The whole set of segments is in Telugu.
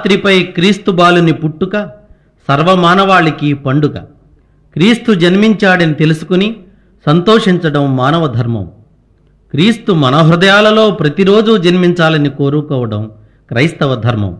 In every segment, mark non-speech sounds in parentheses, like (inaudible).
రాత్రిపై క్రీస్తు బాలుని పుట్టుక సర్వమానవాళికి పండుగ క్రీస్తు జన్మించాడని తెలుసుకుని సంతోషించడం మానవ ధర్మం క్రీస్తు మన హృదయాలలో ప్రతిరోజు జన్మించాలని కోరుకోవడం క్రైస్తవ ధర్మం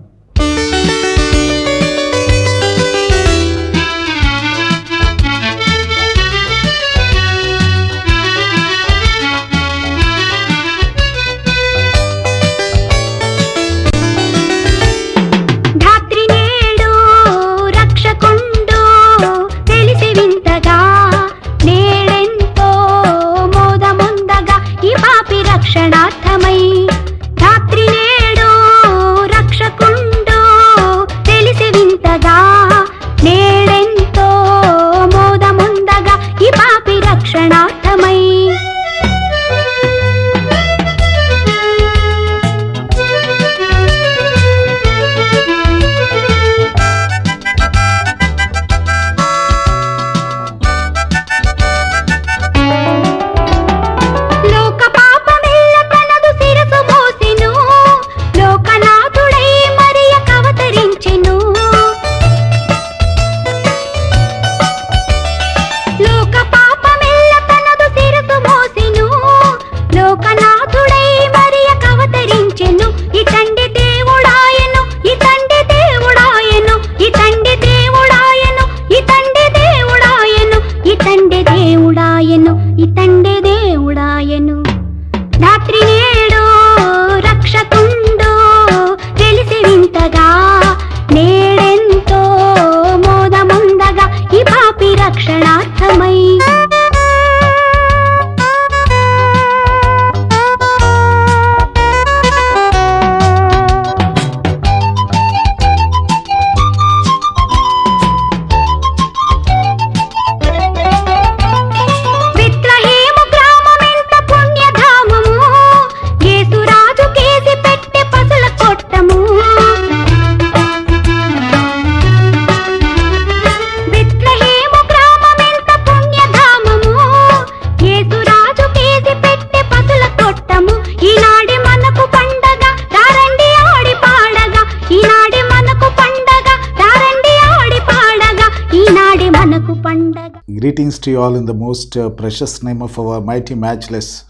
to you all in the most uh, precious name of our mighty, matchless,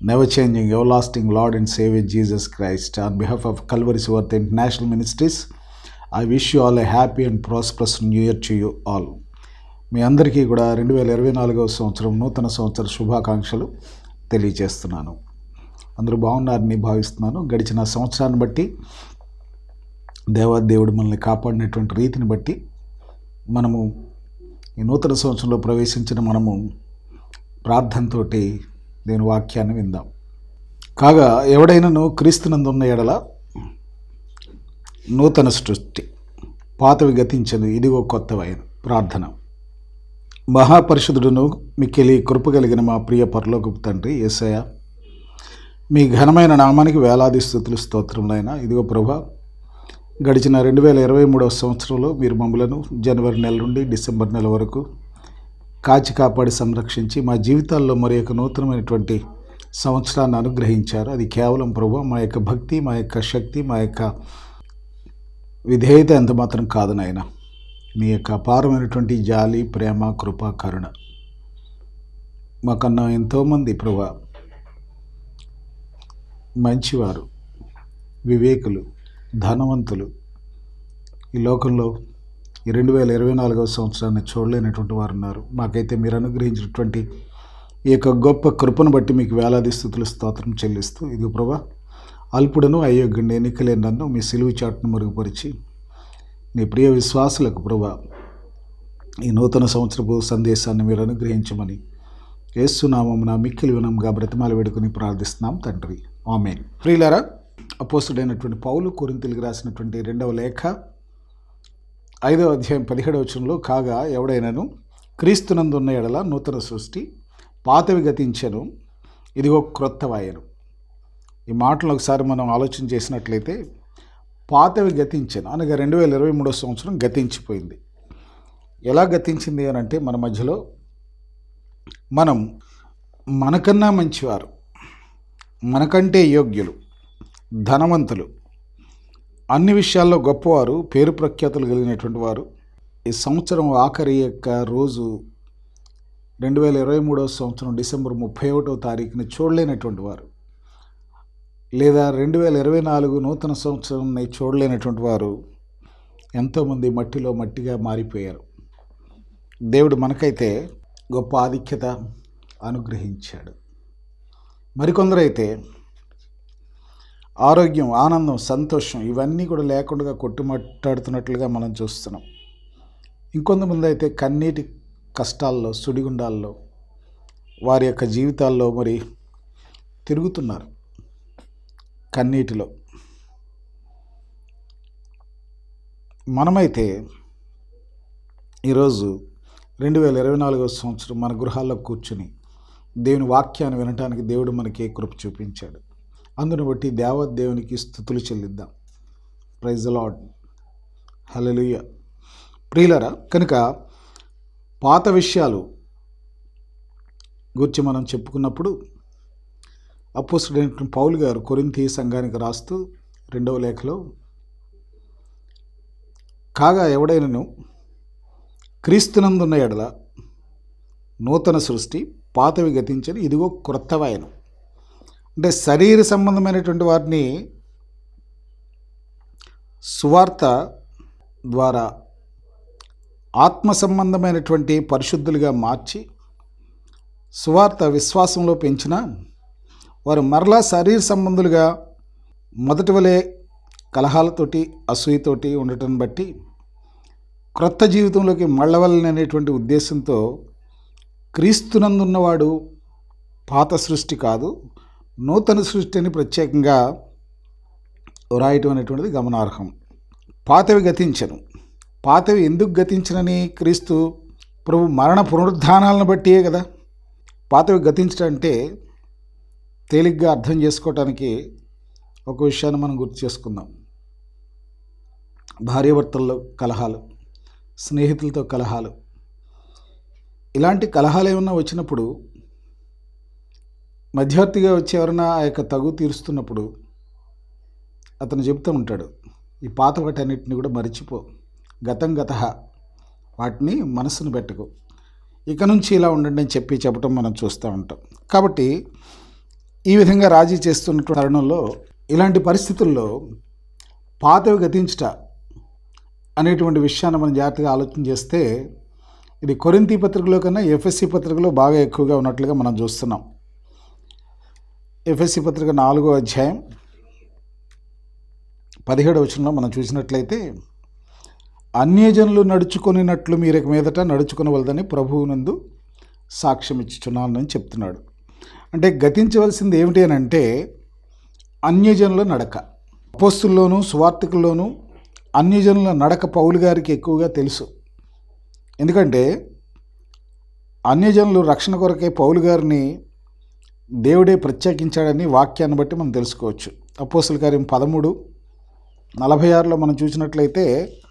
never changing, everlasting Lord and Savior Jesus Christ. On behalf of Calvary's Worth International Ministries, I wish you all a happy and prosperous new year to you all. మీ అందరికీ కూడా రెండు వేల ఇరవై నాలుగవ సంవత్సరం నూతన సంవత్సర శుభాకాంక్షలు తెలియజేస్తున్నాను అందరూ బాగున్నారని భావిస్తున్నాను గడిచిన సంవత్సరాన్ని బట్టి దేవాదేవుడు మనల్ని కాపాడినటువంటి రీతిని బట్టి మనము ఈ నూతన సంవత్సరంలో ప్రవేశించిన మనము ప్రార్థనతో నేను వాక్యాన్ని విందాం కాగా ఎవడైనాను క్రీస్తునందున్న ఎడల నూతన సృష్టి పాతవి గతించను ఇదిగో కొత్తవైన ప్రార్థన మహాపరిషుదుడును మిక్కిలి కృప కలిగిన మా ప్రియ పరలోకపు తండ్రి ఏసయ మీ ఘనమైన నామానికి వేలాది స్థుతులు స్తోత్రములైన ఇదిగో ప్రభా గడిచిన రెండు వేల ఇరవై మూడవ సంవత్సరంలో మీరు మమ్మలను జనవరి నెల నుండి డిసెంబర్ నెల వరకు కాచి కాపాడి సంరక్షించి మా జీవితాల్లో మరి యొక్క నూతనమైనటువంటి సంవత్సరాన్ని అనుగ్రహించారు అది కేవలం ప్రభు మా యొక్క భక్తి మా యొక్క శక్తి మా యొక్క విధేయత ఎంత మాత్రం కాదు నాయన మీ యొక్క అపారమైనటువంటి జాలి ప్రేమ కృప కరుణ మాకన్నా ఎంతోమంది ప్రభా మంచివారు వివేకులు ధనవంతులు ఈ లోకంలో ఈ రెండు వేల ఇరవై నాలుగవ సంవత్సరాన్ని చూడలేనటువంటి వారు ఉన్నారు మాకైతే మీరు అనుగ్రహించినటువంటి ఈ యొక్క గొప్ప కృపను బట్టి మీకు వేలాది స్థుతులు స్తోత్రం చెల్లిస్తూ ఇది ప్రభా అల్పుడను అయోగ్యుడిని ఎన్నికలేని నన్ను మీ సిలువు చాటును మరుగుపరిచి నీ ప్రియ విశ్వాసులకు ప్రభా ఈ నూతన సంవత్సరపు సందేశాన్ని మీరు అనుగ్రహించమని ఏసునామం నా మిక్కిలి వినంగా బ్రతిమాలు వేడుకుని ప్రార్థిస్తున్నాం తండ్రి ఆమె ఫ్రీలరా అపోసుడైనటువంటి పౌలు కొరింతలకు రాసినటువంటి రెండవ లేఖ ఐదవ అధ్యాయం పదిహేడవ వచనంలో కాగా ఎవడైనాను ఉన్న ఎడల నూతన సృష్టి పాతవి గతించను ఇదిగో క్రొత్త వాయను ఈ మాటలు ఒకసారి మనం ఆలోచన చేసినట్లయితే పాతవి గతించను అనగా రెండు వేల ఇరవై మూడో సంవత్సరం గతించిపోయింది ఎలా గతించింది అని అంటే మన మధ్యలో మనం మనకన్నా మంచివారు మనకంటే యోగ్యులు ధనవంతులు అన్ని విషయాల్లో గొప్పవారు పేరు ప్రఖ్యాతులు కలిగినటువంటి వారు ఈ సంవత్సరం ఆఖరి యొక్క రోజు రెండు వేల ఇరవై మూడవ సంవత్సరం డిసెంబర్ ముప్పై ఒకటో తారీఖుని చూడలేనటువంటి వారు లేదా రెండు వేల ఇరవై నాలుగు నూతన సంవత్సరాన్ని చూడలేనటువంటి వారు ఎంతోమంది మట్టిలో మట్టిగా మారిపోయారు దేవుడు మనకైతే గొప్ప ఆధిక్యత అనుగ్రహించాడు మరికొందరైతే ఆరోగ్యం ఆనందం సంతోషం ఇవన్నీ కూడా లేకుండా కొట్టుమట్టాడుతున్నట్లుగా మనం చూస్తున్నాం ఇంకొంతమంది అయితే కన్నీటి కష్టాల్లో సుడిగుండాల్లో వారి యొక్క జీవితాల్లో మరి తిరుగుతున్నారు కన్నీటిలో మనమైతే ఈరోజు రెండు వేల ఇరవై నాలుగవ సంవత్సరం మన గృహాల్లో కూర్చుని దేవుని వాక్యాన్ని వినడానికి దేవుడు మనకి కృప చూపించాడు అందును బట్టి దేవదేవునికి స్థుతులు చెల్లిద్దాం ప్రైజ్ లాడ్ హలలుయ ప్రియులరా కనుక పాత విషయాలు గురించి మనం చెప్పుకున్నప్పుడు అపోసిడెంట్ పౌల్ గారు కొరింతి సంఘానికి రాస్తూ రెండవ లేఖలో కాగా ఎవడైనను క్రీస్తునందున్న ఎడల నూతన సృష్టి పాతవి గతించని ఇదిగో క్రొత్తవాయను అంటే శరీర సంబంధమైనటువంటి వారిని సువార్త ద్వారా ఆత్మ సంబంధమైనటువంటి పరిశుద్ధులుగా మార్చి సువార్త విశ్వాసంలో పెంచిన వారు మరలా శరీర సంబంధులుగా మొదటి వలె కలహాలతోటి అసూయతోటి ఉండటం బట్టి క్రొత్త జీవితంలోకి మళ్ళవలననేటువంటి ఉద్దేశంతో క్రీస్తునందున్నవాడు పాత సృష్టి కాదు నూతన సృష్టిని ప్రత్యేకంగా వ్రాయటం అనేటువంటిది గమనార్హం పాతవి గతించను పాతవి ఎందుకు గతించనని క్రీస్తు ప్రభు మరణ పునరుద్ధానాలను బట్టియే కదా పాతవి గతించడం అంటే తేలిగ్గా అర్థం చేసుకోవటానికి ఒక విషయాన్ని మనం గుర్తు చేసుకుందాం భార్యాభర్తల్లో కలహాలు స్నేహితులతో కలహాలు ఇలాంటి కలహాలు ఏమన్నా వచ్చినప్పుడు మధ్యవర్తిగా వచ్చి ఎవరైనా ఆ యొక్క తగు తీరుస్తున్నప్పుడు అతను చెప్తూ ఉంటాడు ఈ పాత వాటి వాటన్నిటిని కూడా మర్చిపో గతం గత వాటిని మనసును పెట్టకు ఇక నుంచి ఇలా ఉండండి అని చెప్పి చెప్పడం మనం చూస్తూ ఉంటాం కాబట్టి ఈ విధంగా రాజీ చేస్తున్నటువంటి తరుణంలో ఇలాంటి పరిస్థితుల్లో పాతవి గతించట అనేటువంటి విషయాన్ని మనం జాగ్రత్తగా ఆలోచన చేస్తే ఇది కొరింతి పత్రికలో కన్నా ఎఫ్ఎస్సి పత్రికలో బాగా ఎక్కువగా ఉన్నట్లుగా మనం చూస్తున్నాం ఎఫ్ఎస్సి పత్రిక నాలుగో అధ్యాయం పదిహేడు వచనంలో మనం చూసినట్లయితే అన్యజనులు నడుచుకునినట్లు మీరు మీదట నడుచుకునవలదని నందు సాక్ష్యం ఇచ్చుచున్నానని చెప్తున్నాడు అంటే గతించవలసింది ఏమిటి అని అంటే అన్యజనుల నడక పోస్తుల్లోనూ సువార్థికుల్లోనూ అన్యజనుల నడక పౌలు గారికి ఎక్కువగా తెలుసు ఎందుకంటే అన్యజనులు రక్షణ కొరకే పౌలు గారిని దేవుడే ప్రత్యేకించాడని వాక్యాన్ని బట్టి మనం తెలుసుకోవచ్చు అపోసల కార్యం పదమూడు నలభై ఆరులో మనం చూసినట్లయితే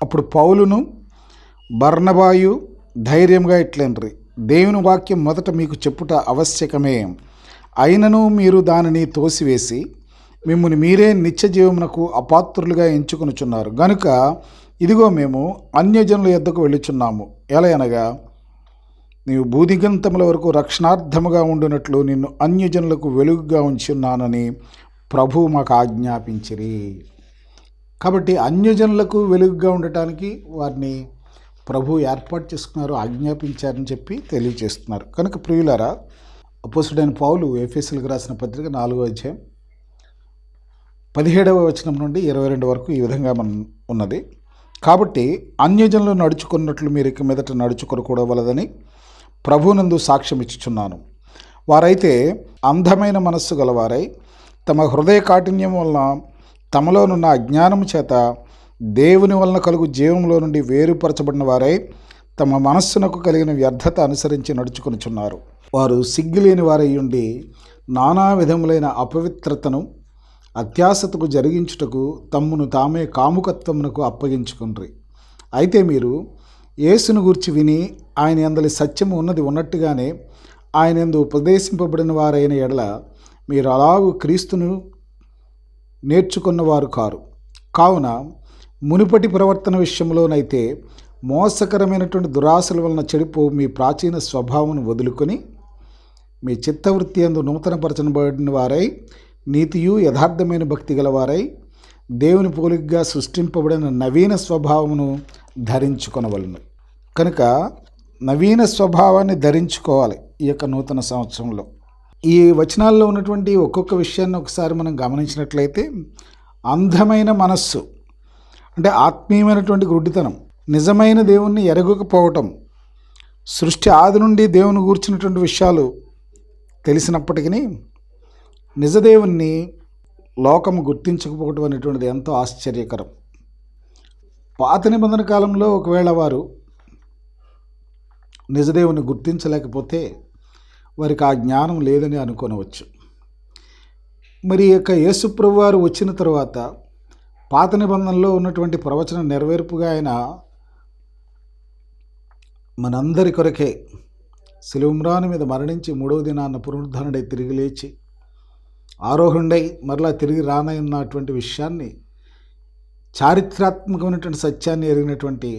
అప్పుడు పౌలును బర్ణబాయు ధైర్యంగా ఇట్లండ్రి దేవుని వాక్యం మొదట మీకు చెప్పుట ఆవశ్యకమే అయినను మీరు దానిని తోసివేసి మిమ్మల్ని మీరే నిత్య జీవమునకు అపాత్రులుగా ఎంచుకొనుచున్నారు గనుక ఇదిగో మేము అన్యజనుల యొద్దకు వెళ్ళుచున్నాము ఎలా అనగా నీవు భూదిగంతముల వరకు రక్షణార్థముగా ఉండినట్లు నిన్ను అన్యజనులకు వెలుగుగా ఉంచున్నానని ప్రభు మాకు ఆజ్ఞాపించిరి కాబట్టి అన్యజనులకు వెలుగుగా ఉండటానికి వారిని ప్రభు ఏర్పాటు చేసుకున్నారు ఆజ్ఞాపించారని చెప్పి తెలియజేస్తున్నారు కనుక ప్రియులారా అపోసుడైన పావులు ఎఫ్ఎస్ఎల్కి రాసిన పత్రిక నాలుగో అధ్యాయం పదిహేడవ వచనం నుండి ఇరవై రెండు వరకు ఈ విధంగా మనం ఉన్నది కాబట్టి అన్యజనులు నడుచుకున్నట్లు మీరు ఇక మీదట నడుచుకోకూడవలదని ప్రభునందు సాక్ష్యం ఇచ్చుచున్నాను వారైతే అందమైన మనస్సు గలవారై తమ హృదయ కాఠిన్యం వలన తమలోనున్న అజ్ఞానం చేత దేవుని వలన కలుగు జీవంలో నుండి వేరుపరచబడిన వారై తమ మనస్సునకు కలిగిన వ్యర్థత అనుసరించి నడుచుకునిచున్నారు వారు సిగ్గులేని వారయ్యుండి నానా విధములైన అపవిత్రతను అత్యాసతకు జరిగించుటకు తమ్మును తామే కాముకత్వమునకు అప్పగించుకుండ్రి అయితే మీరు యేసును గురించి విని ఆయన ఎందలి సత్యము ఉన్నది ఉన్నట్టుగానే ఆయన ఎందు ఉపదేశింపబడిన వారైన ఎడల మీరు అలాగూ క్రీస్తును నేర్చుకున్నవారు కారు కావున మునుపటి ప్రవర్తన విషయంలోనైతే మోసకరమైనటువంటి దురాశల వలన చెడిపో మీ ప్రాచీన స్వభావమును వదులుకొని మీ చిత్తవృత్తి ఎందు నూతనపరచబడిన వారై నీతియు యథార్థమైన భక్తి గలవారై దేవుని పోలికగా సృష్టింపబడిన నవీన స్వభావమును ధరించుకొనవలను కనుక నవీన స్వభావాన్ని ధరించుకోవాలి ఈ యొక్క నూతన సంవత్సరంలో ఈ వచనాల్లో ఉన్నటువంటి ఒక్కొక్క విషయాన్ని ఒకసారి మనం గమనించినట్లయితే అందమైన మనస్సు అంటే ఆత్మీయమైనటువంటి గుడ్డితనం నిజమైన దేవుణ్ణి ఎరగకపోవటం సృష్టి ఆది నుండి దేవుని గూర్చినటువంటి విషయాలు తెలిసినప్పటికీ నిజదేవుణ్ణి లోకం గుర్తించకపోవటం అనేటువంటిది ఎంతో ఆశ్చర్యకరం పాత నిబంధన కాలంలో ఒకవేళ వారు నిజదేవుని గుర్తించలేకపోతే వారికి ఆ జ్ఞానం లేదని అనుకోనవచ్చు మరి యొక్క యేసుప్రభు వారు వచ్చిన తర్వాత పాత నిబంధనలో ఉన్నటువంటి ప్రవచన నెరవేర్పుగా ఆయన మనందరి కొరకే సిలువమ్రాను మీద మరణించి మూడవ దినాన్న పునరుద్ధరణై తిరిగి లేచి ఆరోహుండై మరలా తిరిగి రానై ఉన్నటువంటి విషయాన్ని చారిత్రాత్మకమైనటువంటి సత్యాన్ని ఎరిగినటువంటి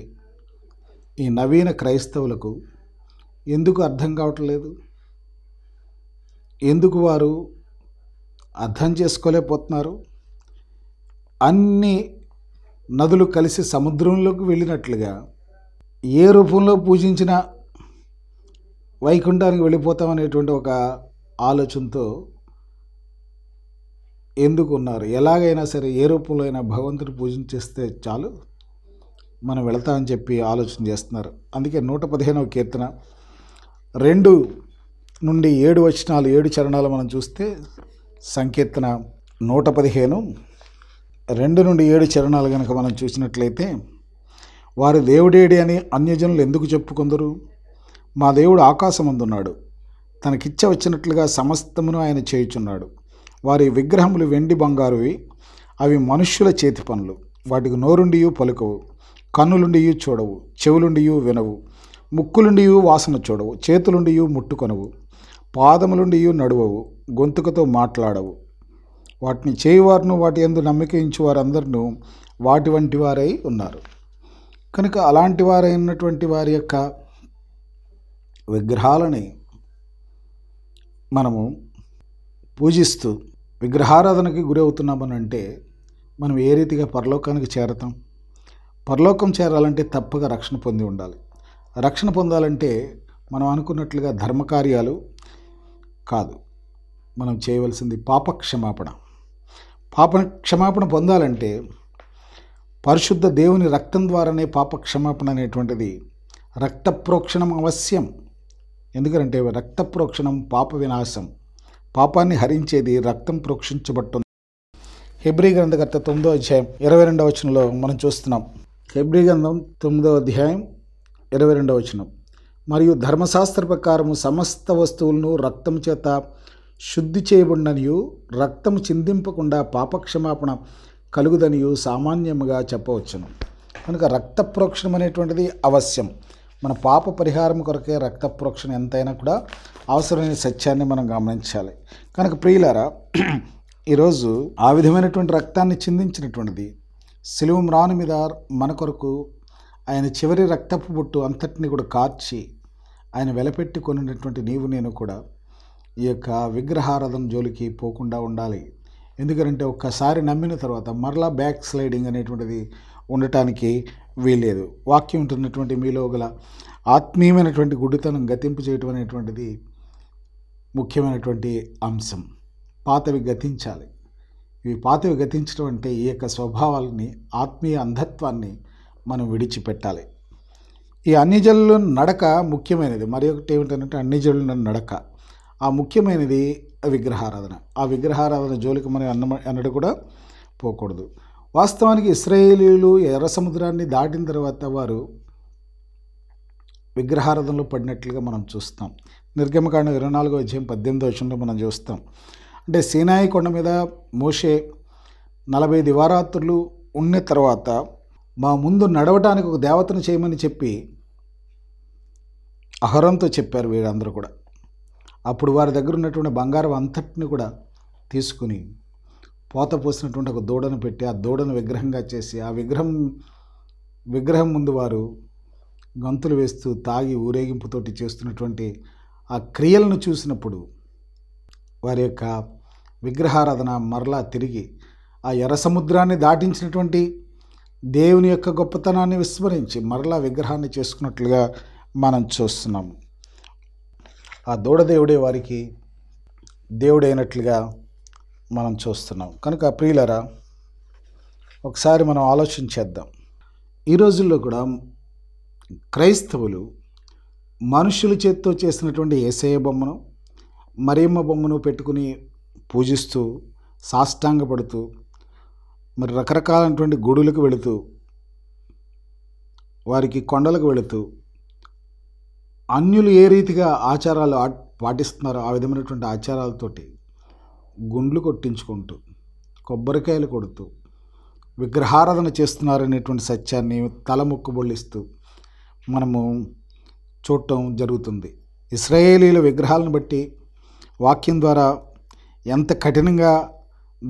ఈ నవీన క్రైస్తవులకు ఎందుకు అర్థం కావట్లేదు ఎందుకు వారు అర్థం చేసుకోలేకపోతున్నారు అన్ని నదులు కలిసి సముద్రంలోకి వెళ్ళినట్లుగా ఏ రూపంలో పూజించిన వైకుంఠానికి వెళ్ళిపోతామనేటువంటి ఒక ఆలోచనతో ఎందుకు ఉన్నారు ఎలాగైనా సరే ఏ రూపంలో అయినా భగవంతుని పూజించేస్తే చాలు మనం వెళతామని చెప్పి ఆలోచన చేస్తున్నారు అందుకే నూట పదిహేనవ కీర్తన రెండు నుండి ఏడు వచనాలు ఏడు చరణాలు మనం చూస్తే సంకీర్తన నూట పదిహేను రెండు నుండి ఏడు చరణాలు కనుక మనం చూసినట్లయితే వారి దేవుడేడి అని అన్యజనులు ఎందుకు చెప్పుకుందరు మా దేవుడు ఆకాశమందున్నాడు తనకిచ్చ వచ్చినట్లుగా సమస్తమును ఆయన చేయుచున్నాడు వారి విగ్రహములు వెండి బంగారువి అవి మనుష్యుల చేతి పనులు వాటికి నోరుండియు పలుకవు కన్నులుండియు చూడవు చెవులుండియు వినవు ముక్కులుండియు వాసన చూడవు చేతులుండియు ముట్టుకొనవు పాదములుండియు నడువవు గొంతుకతో మాట్లాడవు వాటిని చేయువారును వాటి ఎందు నమ్మకించు వారందరినూ వాటి వంటి వారై ఉన్నారు కనుక అలాంటి వారైనటువంటి వారి యొక్క విగ్రహాలని మనము పూజిస్తూ విగ్రహారాధనకి గురి అవుతున్నామని అంటే మనం ఏ రీతిగా పరలోకానికి చేరతాం పరలోకం చేరాలంటే తప్పగా రక్షణ పొంది ఉండాలి రక్షణ పొందాలంటే మనం అనుకున్నట్లుగా ధర్మకార్యాలు కాదు మనం చేయవలసింది పాప క్షమాపణ పాప క్షమాపణ పొందాలంటే పరిశుద్ధ దేవుని రక్తం ద్వారానే పాప క్షమాపణ అనేటువంటిది ప్రోక్షణం అవశ్యం ఎందుకంటే రక్త ప్రోక్షణం పాప వినాశం పాపాన్ని హరించేది రక్తం ప్రోక్షించబట్టుంది హెబ్రి గ్రంథకర్త తొమ్మిదో అధ్యాయం ఇరవై రెండవ వచనంలో మనం చూస్తున్నాం హెబ్రి గ్రంథం తొమ్మిదో అధ్యాయం ఇరవై రెండవ వచనం మరియు ధర్మశాస్త్ర ప్రకారము సమస్త వస్తువులను రక్తం చేత శుద్ధి చేయబడినయు రక్తం చిందింపకుండా పాపక్షమాపణ కలుగుదనియు సామాన్యముగా చెప్పవచ్చును కనుక రక్త ప్రోక్షణం అనేటువంటిది అవశ్యం మన పాప పరిహారం కొరకే రక్త ప్రోక్షణ ఎంతైనా కూడా అవసరమైన సత్యాన్ని మనం గమనించాలి కనుక ప్రియులారా (clears throat) ఈరోజు ఆ విధమైనటువంటి రక్తాన్ని చిందించినటువంటిది సిలువ మ్రాను మీద మన కొరకు ఆయన చివరి రక్తపు బొట్టు అంతటిని కూడా కార్చి ఆయన వెలపెట్టి కొనినటువంటి నీవు నేను కూడా ఈ యొక్క విగ్రహారాధన జోలికి పోకుండా ఉండాలి ఎందుకంటే ఒక్కసారి నమ్మిన తర్వాత మరలా బ్యాక్ స్లైడింగ్ అనేటువంటిది ఉండటానికి వీల్లేదు వాక్యం ఉంటున్నటువంటి మీలో గల ఆత్మీయమైనటువంటి గుడ్డితనం గతింపు చేయటం అనేటువంటిది ముఖ్యమైనటువంటి అంశం పాతవి గతించాలి ఇవి పాతవి గతించడం అంటే ఈ యొక్క స్వభావాలని ఆత్మీయ అంధత్వాన్ని మనం విడిచిపెట్టాలి ఈ అన్ని జల్లు నడక ముఖ్యమైనది మరి ఒకటి ఏమిటంటే అన్ని జల్లు నడక ఆ ముఖ్యమైనది విగ్రహారాధన ఆ విగ్రహారాధన జోలికి మనం అన్న అన్నడు కూడా పోకూడదు వాస్తవానికి ఇస్రాయేలీలు ఎర్ర సముద్రాన్ని దాటిన తర్వాత వారు విగ్రహారాధనలో పడినట్లుగా మనం చూస్తాం నిర్గమకాండం ఇరవై నాలుగో అధ్యాయం పద్దెనిమిదో వచనంలో మనం చూస్తాం అంటే సీనాయి కొండ మీద మోషే నలభై దివారాత్రులు ఉన్న తర్వాత మా ముందు నడవటానికి ఒక దేవతను చేయమని చెప్పి అహరంతో చెప్పారు వీరందరూ కూడా అప్పుడు వారి దగ్గర ఉన్నటువంటి బంగారం అంతటిని కూడా తీసుకుని పోత పోసినటువంటి ఒక దూడను పెట్టి ఆ దూడను విగ్రహంగా చేసి ఆ విగ్రహం విగ్రహం ముందు వారు గంతులు వేస్తూ తాగి ఊరేగింపుతోటి చేస్తున్నటువంటి ఆ క్రియలను చూసినప్పుడు వారి యొక్క విగ్రహారాధన మరలా తిరిగి ఆ ఎర్ర సముద్రాన్ని దాటించినటువంటి దేవుని యొక్క గొప్పతనాన్ని విస్మరించి మరలా విగ్రహాన్ని చేసుకున్నట్లుగా మనం చూస్తున్నాం ఆ దూడదేవుడే వారికి దేవుడైనట్లుగా మనం చూస్తున్నాం కనుక ప్రియులరా ఒకసారి మనం ఆలోచించేద్దాం ఈ రోజుల్లో కూడా క్రైస్తవులు మనుషుల చేతితో చేసినటువంటి ఏసయ బొమ్మను మరియమ్మ బొమ్మను పెట్టుకుని పూజిస్తూ సాష్టాంగపడుతూ మరి రకరకాలైనటువంటి గుడులకు వెళుతూ వారికి కొండలకు వెళుతూ అన్యులు ఏ రీతిగా ఆచారాలు పాటిస్తున్నారో ఆ విధమైనటువంటి ఆచారాలతోటి గుండ్లు కొట్టించుకుంటూ కొబ్బరికాయలు కొడుతూ విగ్రహారాధన చేస్తున్నారనేటువంటి సత్యాన్ని తలముక్కుబొళ్ళిస్తూ మనము చూడటం జరుగుతుంది ఇస్రాయేలీల విగ్రహాలను బట్టి వాక్యం ద్వారా ఎంత కఠినంగా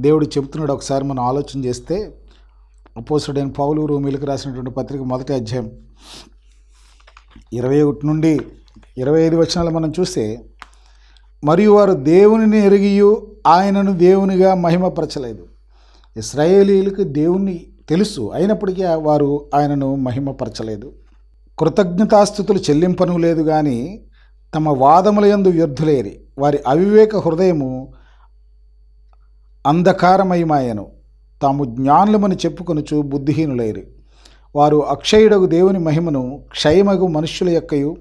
దేవుడు చెబుతున్నాడు ఒకసారి మనం ఆలోచన చేస్తే అపోసుడైన పౌలు రూమీలకు రాసినటువంటి పత్రిక మొదటి అధ్యాయం ఇరవై ఒకటి నుండి ఇరవై ఐదు వచనాలు మనం చూస్తే మరియు వారు దేవునిని ఎరిగియు ఆయనను దేవునిగా మహిమపరచలేదు ఇస్రాయేలీలకు దేవుణ్ణి తెలుసు అయినప్పటికీ వారు ఆయనను మహిమపరచలేదు కృతజ్ఞతాస్థుతులు చెల్లింపను లేదు కానీ తమ వాదములయందు వ్యర్థులేరి వారి అవివేక హృదయము అంధకారమయమాయను తాము జ్ఞానులమని చెప్పుకొనుచు బుద్ధిహీనులేరి వారు అక్షయుడగు దేవుని మహిమను క్షయమగు మనుష్యుల యొక్కయు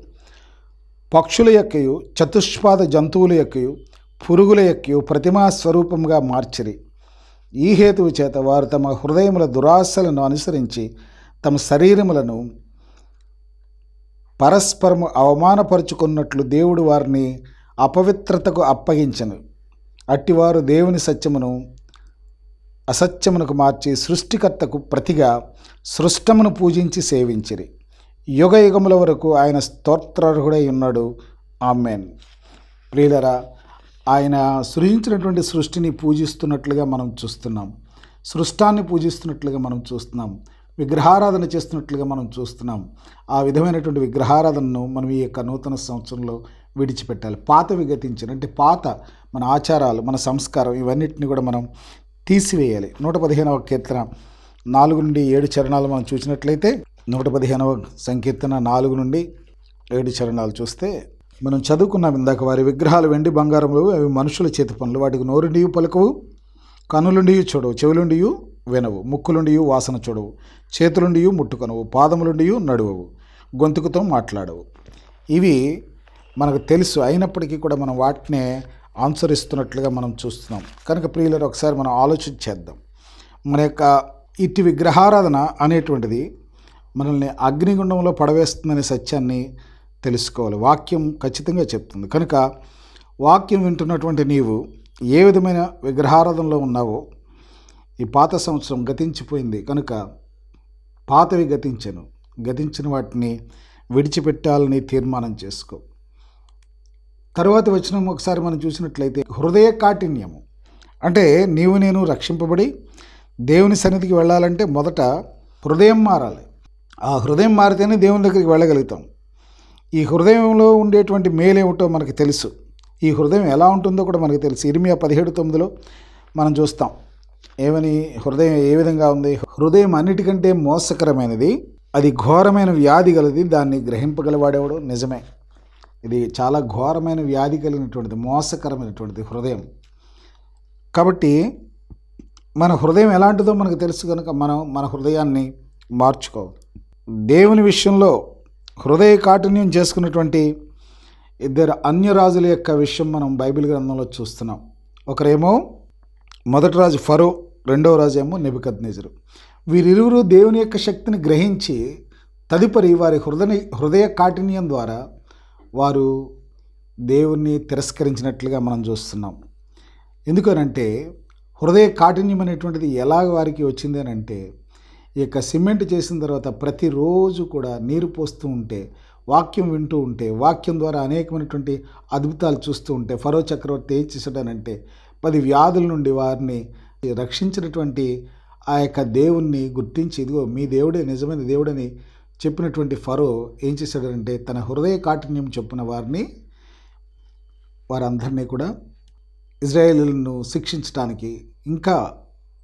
పక్షుల యొక్కయు చతుష్పాద జంతువుల యొక్కయు పురుగుల యొక్కయు ప్రతిమా స్వరూపంగా మార్చిరి ఈ హేతువు చేత వారు తమ హృదయముల దురాశలను అనుసరించి తమ శరీరములను పరస్పరము అవమానపరుచుకున్నట్లు దేవుడు వారిని అపవిత్రతకు అప్పగించను అట్టివారు దేవుని సత్యమును అసత్యమునకు మార్చి సృష్టికర్తకు ప్రతిగా సృష్టమును పూజించి సేవించిరి యుగ యుగముల వరకు ఆయన స్తోత్రార్హుడై ఉన్నాడు ఆమెన్ ప్రియులరా ఆయన సృజించినటువంటి సృష్టిని పూజిస్తున్నట్లుగా మనం చూస్తున్నాం సృష్టాన్ని పూజిస్తున్నట్లుగా మనం చూస్తున్నాం విగ్రహారాధన చేస్తున్నట్లుగా మనం చూస్తున్నాం ఆ విధమైనటువంటి విగ్రహారాధనను మనం ఈ యొక్క నూతన సంవత్సరంలో విడిచిపెట్టాలి పాత విగతించిన అంటే పాత మన ఆచారాలు మన సంస్కారం ఇవన్నిటిని కూడా మనం తీసివేయాలి నూట పదిహేనవ కీర్తన నాలుగు నుండి ఏడు చరణాలు మనం చూసినట్లయితే నూట పదిహేనవ సంకీర్తన నాలుగు నుండి ఏడు చరణాలు చూస్తే మనం చదువుకున్నాం ఇందాక వారి విగ్రహాలు వెండి బంగారములు అవి మనుషుల చేతి పనులు వాటికి నోరుండి నీవు పలుకవు కనులుండియు చూడవు చెవులుండియు వినవు ముక్కులుండియు వాసన చూడవు చేతులుండియు ముట్టుకొనవు పాదములుండియు నడువవు గొంతుకుతో మాట్లాడవు ఇవి మనకు తెలుసు అయినప్పటికీ కూడా మనం వాటినే అనుసరిస్తున్నట్లుగా మనం చూస్తున్నాం కనుక ప్రియులను ఒకసారి మనం ఆలోచించేద్దాం మన యొక్క ఇటు విగ్రహారాధన అనేటువంటిది మనల్ని అగ్నిగుండంలో పడవేస్తుందనే సత్యాన్ని తెలుసుకోవాలి వాక్యం ఖచ్చితంగా చెప్తుంది కనుక వాక్యం వింటున్నటువంటి నీవు ఏ విధమైన విగ్రహారాధనలో ఉన్నావో ఈ పాత సంవత్సరం గతించిపోయింది కనుక పాతవి గతించను గతించిన వాటిని విడిచిపెట్టాలని తీర్మానం చేసుకో తర్వాత వచ్చిన ఒకసారి మనం చూసినట్లయితే హృదయ కాఠిన్యము అంటే నీవు నేను రక్షింపబడి దేవుని సన్నిధికి వెళ్ళాలంటే మొదట హృదయం మారాలి ఆ హృదయం మారితేనే దేవుని దగ్గరికి వెళ్ళగలుగుతాం ఈ హృదయంలో ఉండేటువంటి మేలేమిటో మనకు తెలుసు ఈ హృదయం ఎలా ఉంటుందో కూడా మనకు తెలుసు ఇరిమియా పదిహేడు తొమ్మిదిలో మనం చూస్తాం ఏమని హృదయం ఏ విధంగా ఉంది హృదయం అన్నిటికంటే మోసకరమైనది అది ఘోరమైన వ్యాధి గలది దాన్ని గ్రహింపగలవాడేవాడు నిజమే ఇది చాలా ఘోరమైన వ్యాధి కలిగినటువంటిది మోసకరమైనటువంటిది హృదయం కాబట్టి మన హృదయం ఎలాంటిదో మనకు తెలుసు కనుక మనం మన హృదయాన్ని మార్చుకో దేవుని విషయంలో హృదయ కాఠిన్యం చేసుకున్నటువంటి ఇద్దరు అన్యరాజుల యొక్క విషయం మనం బైబిల్ గ్రంథంలో చూస్తున్నాం ఒకరేమో మొదటి రాజు ఫరో రెండవ రాజు ఏమో నెబద్ వీరిరువురు దేవుని యొక్క శక్తిని గ్రహించి తదుపరి వారి హృదయ హృదయ కాఠిన్యం ద్వారా వారు దేవుణ్ణి తిరస్కరించినట్లుగా మనం చూస్తున్నాం ఎందుకనంటే హృదయ కాఠిన్యం అనేటువంటిది ఎలా వారికి వచ్చింది అని అంటే ఈ యొక్క సిమెంట్ చేసిన తర్వాత ప్రతిరోజు కూడా నీరు పోస్తూ ఉంటే వాక్యం వింటూ ఉంటే వాక్యం ద్వారా అనేకమైనటువంటి అద్భుతాలు చూస్తూ ఉంటే ఫరో చక్రవర్తి ఏం చేశాడనంటే పది వ్యాధుల నుండి వారిని రక్షించినటువంటి ఆ యొక్క దేవుణ్ణి గుర్తించి ఇదిగో మీ దేవుడే నిజమైన దేవుడని చెప్పినటువంటి ఫరో ఏం చేశాడంటే తన హృదయ కాఠిన్యం చెప్పిన వారిని వారందరినీ కూడా ఇజ్రాయేలీలను శిక్షించడానికి ఇంకా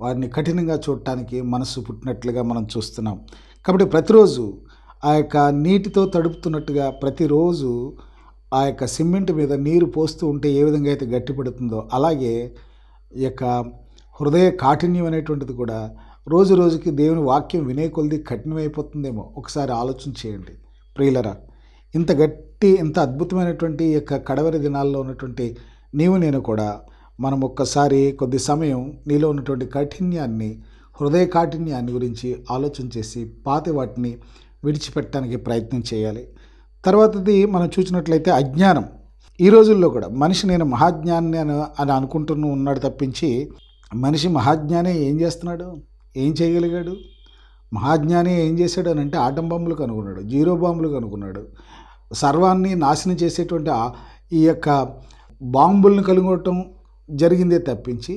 వారిని కఠినంగా చూడటానికి మనసు పుట్టినట్లుగా మనం చూస్తున్నాం కాబట్టి ప్రతిరోజు ఆ యొక్క నీటితో తడుపుతున్నట్టుగా ప్రతిరోజు ఆ యొక్క సిమెంట్ మీద నీరు పోస్తూ ఉంటే ఏ విధంగా అయితే గట్టిపడుతుందో అలాగే ఈ యొక్క హృదయ కాఠిన్యం అనేటువంటిది కూడా రోజు రోజుకి దేవుని వాక్యం వినే కొలిది కఠినమైపోతుందేమో ఒకసారి ఆలోచన చేయండి ప్రియులరా ఇంత గట్టి ఇంత అద్భుతమైనటువంటి యొక్క కడవరి దినాల్లో ఉన్నటువంటి నీవు నేను కూడా మనం ఒక్కసారి కొద్ది సమయం నీలో ఉన్నటువంటి కాఠిన్యాన్ని హృదయ కాఠిన్యాన్ని గురించి ఆలోచన చేసి పాతి వాటిని విడిచిపెట్టడానికి ప్రయత్నం చేయాలి తర్వాతది మనం చూసినట్లయితే అజ్ఞానం ఈ రోజుల్లో కూడా మనిషి నేను మహాజ్ఞాన్ని అని అనుకుంటూ ఉన్నాడు తప్పించి మనిషి మహాజ్ఞాని ఏం చేస్తున్నాడు ఏం చేయగలిగాడు మహాజ్ఞాని ఏం చేశాడు అని అంటే ఆటం బాంబులు కనుగొన్నాడు జీరో బాంబులు కనుగొన్నాడు సర్వాన్ని నాశనం చేసేటువంటి ఈ యొక్క బాంబుల్ని కనుగొనటం జరిగిందే తప్పించి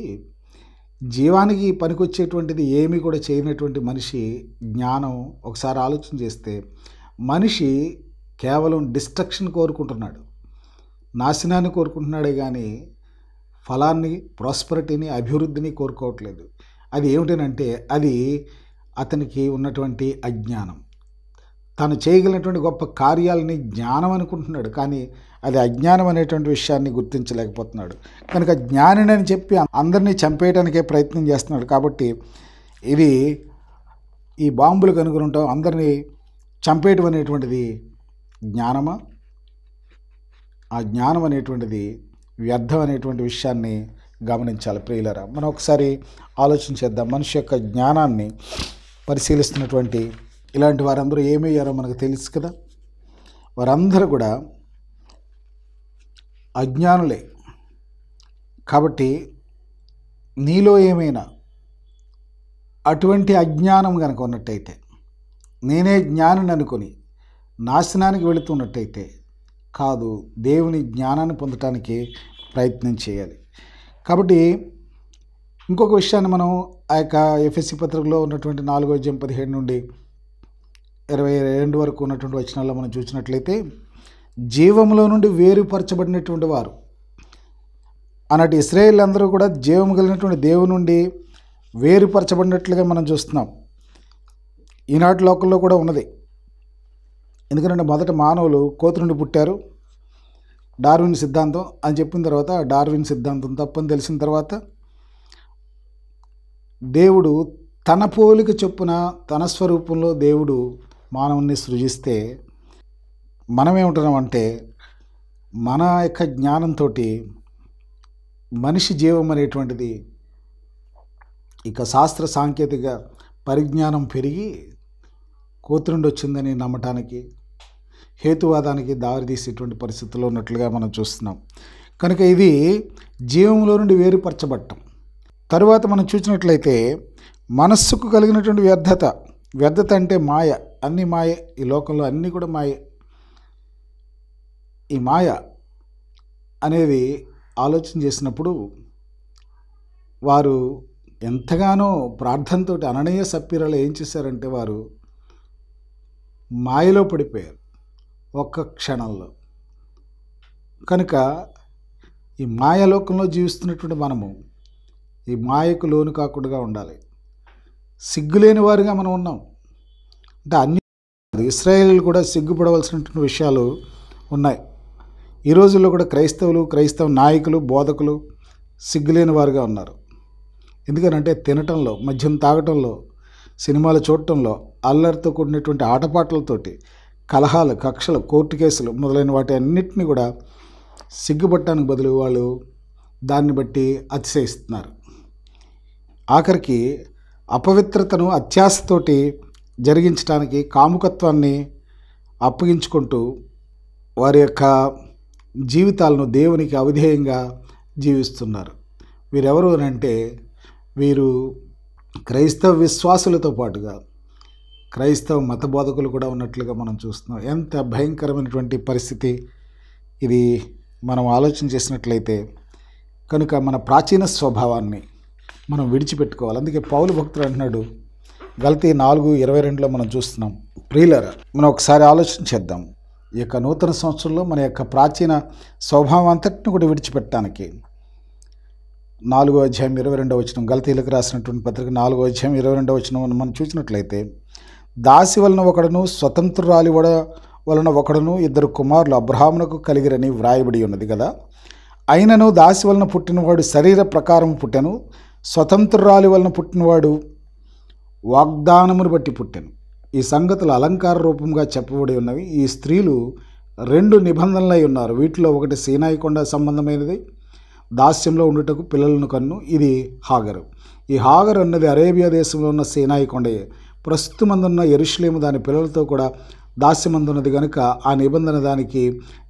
జీవానికి పనికొచ్చేటువంటిది ఏమీ కూడా చేయనటువంటి మనిషి జ్ఞానం ఒకసారి ఆలోచన చేస్తే మనిషి కేవలం డిస్ట్రక్షన్ కోరుకుంటున్నాడు నాశనాన్ని కోరుకుంటున్నాడే కానీ ఫలాన్ని ప్రాస్పరిటీని అభివృద్ధిని కోరుకోవట్లేదు అది ఏమిటనంటే అది అతనికి ఉన్నటువంటి అజ్ఞానం తను చేయగలిగినటువంటి గొప్ప కార్యాలని జ్ఞానం అనుకుంటున్నాడు కానీ అది అజ్ఞానం అనేటువంటి విషయాన్ని గుర్తించలేకపోతున్నాడు కనుక జ్ఞానినని చెప్పి అందరినీ చంపేయడానికే ప్రయత్నం చేస్తున్నాడు కాబట్టి ఇది ఈ బాంబులు కనుగొనటం అందరినీ చంపేయటం అనేటువంటిది జ్ఞానమా ఆ జ్ఞానం అనేటువంటిది వ్యర్థం అనేటువంటి విషయాన్ని గమనించాలి ప్రియులరా మనం ఒకసారి ఆలోచించేద్దాం మనిషి యొక్క జ్ఞానాన్ని పరిశీలిస్తున్నటువంటి ఇలాంటి వారందరూ ఏమయ్యారో మనకు తెలుసు కదా వారందరూ కూడా అజ్ఞానులే కాబట్టి నీలో ఏమైనా అటువంటి అజ్ఞానం కనుక ఉన్నట్టయితే నేనే జ్ఞానిని అనుకుని నాశనానికి వెళుతున్నట్టయితే కాదు దేవుని జ్ఞానాన్ని పొందటానికి ప్రయత్నం చేయాలి కాబట్టి ఇంకొక విషయాన్ని మనం ఆ యొక్క ఎఫ్ఎస్సి పత్రికలో ఉన్నటువంటి నాలుగో జం పదిహేడు నుండి ఇరవై రెండు వరకు ఉన్నటువంటి వచనాల్లో మనం చూసినట్లయితే జీవంలో నుండి వేరుపరచబడినటువంటి వారు అన్నట్టు ఇస్రాయేల్ అందరూ కూడా జీవం కలిగినటువంటి దేవుని నుండి వేరుపరచబడినట్లుగా మనం చూస్తున్నాం ఈనాటి లోకల్లో కూడా ఉన్నది ఎందుకంటే మొదట మానవులు కోతి నుండి పుట్టారు డార్విన్ సిద్ధాంతం అని చెప్పిన తర్వాత డార్విన్ సిద్ధాంతం తప్పని తెలిసిన తర్వాత దేవుడు తన పోలిక చొప్పున తన స్వరూపంలో దేవుడు మానవుణ్ణి సృజిస్తే మనమేమంటున్నామంటే మన యొక్క జ్ఞానంతో మనిషి జీవం అనేటువంటిది ఇక శాస్త్ర సాంకేతిక పరిజ్ఞానం పెరిగి కూతురుండొచ్చిందని వచ్చిందని నమ్మటానికి హేతువాదానికి దారితీసేటువంటి పరిస్థితుల్లో ఉన్నట్లుగా మనం చూస్తున్నాం కనుక ఇది జీవంలో నుండి వేరుపరచబట్టం తరువాత మనం చూసినట్లయితే మనస్సుకు కలిగినటువంటి వ్యర్థత వ్యర్థత అంటే మాయ అన్ని మాయ ఈ లోకంలో అన్నీ కూడా మాయ ఈ మాయ అనేది ఆలోచన చేసినప్పుడు వారు ఎంతగానో ప్రార్థనతోటి అననీయ సప్పీరాలు ఏం చేశారంటే వారు మాయలో పడిపోయారు ఒక్క క్షణంలో కనుక ఈ మాయలోకంలో జీవిస్తున్నటువంటి మనము ఈ మాయకు లోను కాకుండా ఉండాలి సిగ్గులేని వారిగా మనం ఉన్నాం అంటే అన్ని ఇస్రాయేల్ కూడా సిగ్గుపడవలసినటువంటి విషయాలు ఉన్నాయి ఈ రోజుల్లో కూడా క్రైస్తవులు క్రైస్తవ నాయకులు బోధకులు సిగ్గులేని వారుగా ఉన్నారు ఎందుకనంటే తినటంలో మద్యం తాగటంలో సినిమాలు చూడటంలో అల్లరితో కూడినటువంటి ఆటపాటలతోటి కలహాలు కక్షలు కోర్టు కేసులు మొదలైన వాటి అన్నిటిని కూడా సిగ్గుపట్టడానికి బదులు వాళ్ళు దాన్ని బట్టి అతిశయిస్తున్నారు ఆఖరికి అపవిత్రతను అత్యాశతోటి జరిగించడానికి కాముకత్వాన్ని అప్పగించుకుంటూ వారి యొక్క జీవితాలను దేవునికి అవిధేయంగా జీవిస్తున్నారు వీరెవరు అని అంటే వీరు క్రైస్తవ విశ్వాసులతో పాటుగా క్రైస్తవ మత బోధకులు కూడా ఉన్నట్లుగా మనం చూస్తున్నాం ఎంత భయంకరమైనటువంటి పరిస్థితి ఇది మనం ఆలోచన చేసినట్లయితే కనుక మన ప్రాచీన స్వభావాన్ని మనం విడిచిపెట్టుకోవాలి అందుకే పౌలు భక్తుడు అంటున్నాడు గల్తీ నాలుగు ఇరవై రెండులో మనం చూస్తున్నాం ప్రియులర్ మనం ఒకసారి ఆలోచన చేద్దాం ఈ యొక్క నూతన సంవత్సరంలో మన యొక్క ప్రాచీన స్వభావం అంతటిని కూడా విడిచిపెట్టడానికి నాలుగో అధ్యాయం ఇరవై రెండవ వచ్చినాం గల్తీలకు రాసినటువంటి పత్రిక నాలుగో అధ్యాయం ఇరవై రెండవ వచ్చినాం మనం చూసినట్లయితే దాసి వలన ఒకడును స్వతంత్రురాలి వలన ఒకడును ఇద్దరు కుమారులు అబ్రహామునకు కలిగిరని వ్రాయబడి ఉన్నది కదా అయినను దాసి వలన పుట్టినవాడు శరీర ప్రకారం పుట్టెను స్వతంత్రురాలి వలన పుట్టినవాడు వాగ్దానమును బట్టి పుట్టెను ఈ సంగతులు అలంకార రూపంగా చెప్పబడి ఉన్నవి ఈ స్త్రీలు రెండు నిబంధనలై ఉన్నారు వీటిలో ఒకటి సీనాయి కొండ సంబంధమైనది దాస్యంలో ఉండుటకు పిల్లలను కన్ను ఇది హాగరు ఈ హాగర్ అన్నది అరేబియా దేశంలో ఉన్న సీనాయి కొండయే ప్రస్తుతమందున్న ఎరుషులేము దాని పిల్లలతో కూడా దాస్యమందున్నది కనుక ఆ నిబంధన దానికి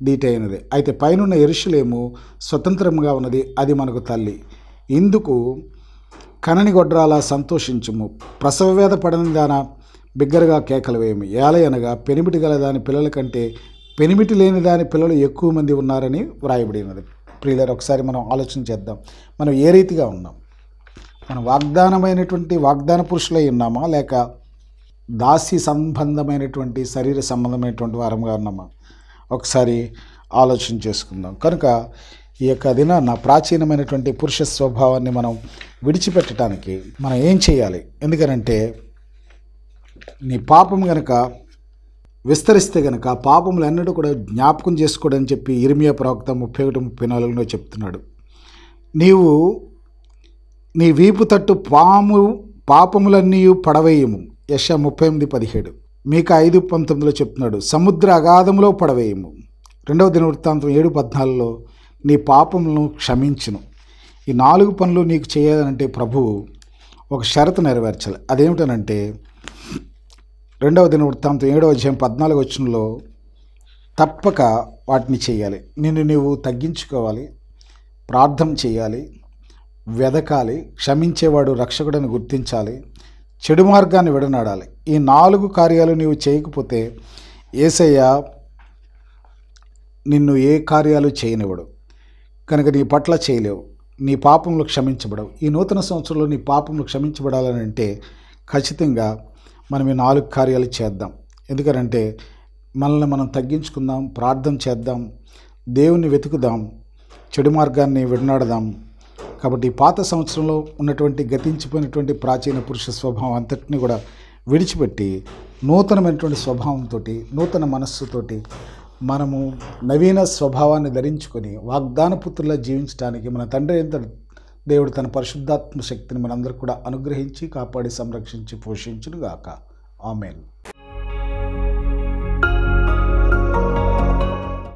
డీట్ అయినది అయితే పైనున్న ఎరుషులేము స్వతంత్రంగా ఉన్నది అది మనకు తల్లి ఇందుకు కనని గొడ్రాల సంతోషించుము ప్రసవవేద పడని దాన బిగ్గరగా కేకలు వేయము ఏలయనగా పెనిమిటి గల దాని పిల్లల కంటే పెనిమిటి లేని దాని పిల్లలు ఎక్కువ మంది ఉన్నారని వ్రాయబడినది ప్రియులర్ ఒకసారి మనం ఆలోచన చేద్దాం మనం ఏ రీతిగా ఉన్నాం మనం వాగ్దానమైనటువంటి వాగ్దాన పురుషులై ఉన్నామా లేక దాసి సంబంధమైనటువంటి శరీర సంబంధమైనటువంటి వారంగా ఉన్నాము ఒకసారి ఆలోచన చేసుకుందాం కనుక ఈ యొక్క దిన నా ప్రాచీనమైనటువంటి పురుష స్వభావాన్ని మనం విడిచిపెట్టడానికి మనం ఏం చేయాలి ఎందుకనంటే నీ పాపం గనక విస్తరిస్తే గనక అన్నడూ కూడా జ్ఞాపకం చేసుకోడని చెప్పి ఇరిమియా ప్రవక్త ముప్పై ఒకటి ముప్పై నాలుగులో చెప్తున్నాడు నీవు నీ వీపు తట్టు పాము పాపములన్నీ పడవేయము యశ ముప్పై ఎనిమిది పదిహేడు మీకు ఐదు పంతొమ్మిదిలో చెప్తున్నాడు సముద్ర అగాధంలో పడవేయము రెండవ దినవృత్తాంతం ఏడు పద్నాలుగులో నీ పాపములను క్షమించును ఈ నాలుగు పనులు నీకు చేయాలంటే ప్రభు ఒక షరతు నెరవేర్చాలి అదేమిటనంటే రెండవ దిన వృత్తాంతం ఏడవ అధ్యాయం పద్నాలుగు వచ్చంలో తప్పక వాటిని చేయాలి నిన్ను నీవు తగ్గించుకోవాలి ప్రార్థన చేయాలి వెదకాలి క్షమించేవాడు రక్షకుడని గుర్తించాలి చెడు మార్గాన్ని విడనాడాలి ఈ నాలుగు కార్యాలు నీవు చేయకపోతే ఏసయ్య నిన్ను ఏ కార్యాలు చేయనివ్వడు కనుక నీ పట్ల చేయలేవు నీ పాపములు క్షమించబడవు ఈ నూతన సంవత్సరంలో నీ పాపములు క్షమించబడాలని అంటే ఖచ్చితంగా మనం ఈ నాలుగు కార్యాలు చేద్దాం ఎందుకనంటే మనల్ని మనం తగ్గించుకుందాం ప్రార్థన చేద్దాం దేవుణ్ణి వెతుకుదాం చెడు మార్గాన్ని విడనాడదాం కాబట్టి పాత సంవత్సరంలో ఉన్నటువంటి గతించిపోయినటువంటి ప్రాచీన పురుష స్వభావం అంతటిని కూడా విడిచిపెట్టి నూతనమైనటువంటి స్వభావంతో నూతన మనస్సుతోటి మనము నవీన స్వభావాన్ని ధరించుకొని వాగ్దానపుత్రులా జీవించడానికి మన తండ్రి ఎంత దేవుడు తన పరిశుద్ధాత్మ శక్తిని మనందరూ కూడా అనుగ్రహించి కాపాడి సంరక్షించి పోషించును గాక